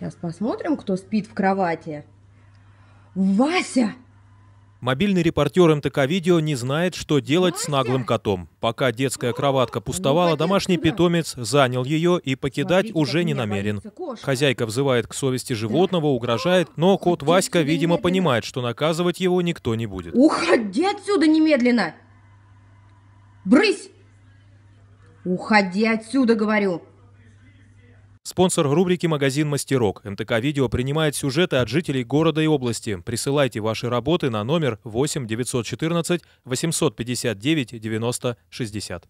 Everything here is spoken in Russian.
Сейчас посмотрим, кто спит в кровати. Вася! Мобильный репортер МТК «Видео» не знает, что делать Вася! с наглым котом. Пока детская кроватка ну, пустовала, домашний питомец занял ее и покидать Смотрите, уже не намерен. Хозяйка взывает к совести животного, угрожает, но кот Васька, видимо, понимает, что наказывать его никто не будет. Уходи отсюда немедленно! Брысь! Уходи отсюда, говорю! Спонсор рубрики «Магазин Мастерок». МТК «Видео» принимает сюжеты от жителей города и области. Присылайте ваши работы на номер 8 914 859 90 60.